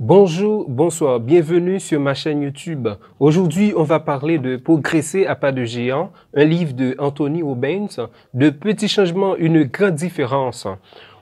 Bonjour, bonsoir, bienvenue sur ma chaîne YouTube. Aujourd'hui, on va parler de Progresser à pas de géant, un livre de Anthony Robbins, de petits changements, une grande différence.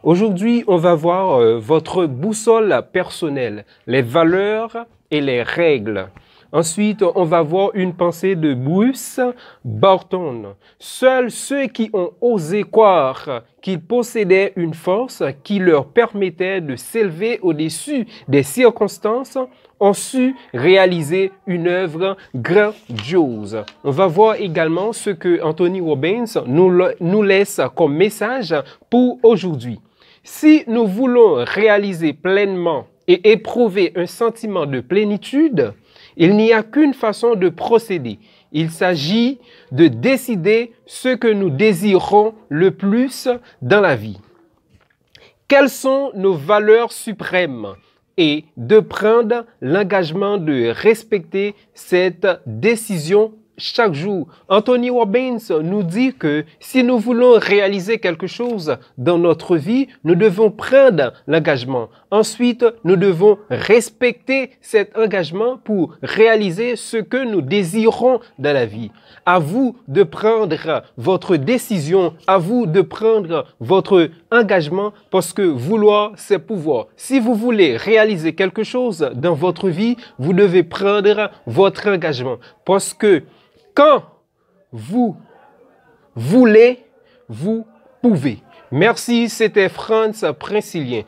Aujourd'hui, on va voir euh, votre boussole personnelle, les valeurs et les règles. Ensuite, on va voir une pensée de Bruce Barton. Seuls ceux qui ont osé croire qu'ils possédaient une force qui leur permettait de s'élever au-dessus des circonstances ont su réaliser une œuvre grandiose. On va voir également ce que Anthony Robbins nous, nous laisse comme message pour aujourd'hui. Si nous voulons réaliser pleinement et éprouver un sentiment de plénitude, il n'y a qu'une façon de procéder. Il s'agit de décider ce que nous désirons le plus dans la vie. Quelles sont nos valeurs suprêmes et de prendre l'engagement de respecter cette décision chaque jour. Anthony Robbins nous dit que si nous voulons réaliser quelque chose dans notre vie, nous devons prendre l'engagement. Ensuite, nous devons respecter cet engagement pour réaliser ce que nous désirons dans la vie. À vous de prendre votre décision, à vous de prendre votre engagement parce que vouloir, c'est pouvoir. Si vous voulez réaliser quelque chose dans votre vie, vous devez prendre votre engagement parce que quand vous voulez, vous pouvez. Merci, c'était Franz Princilien.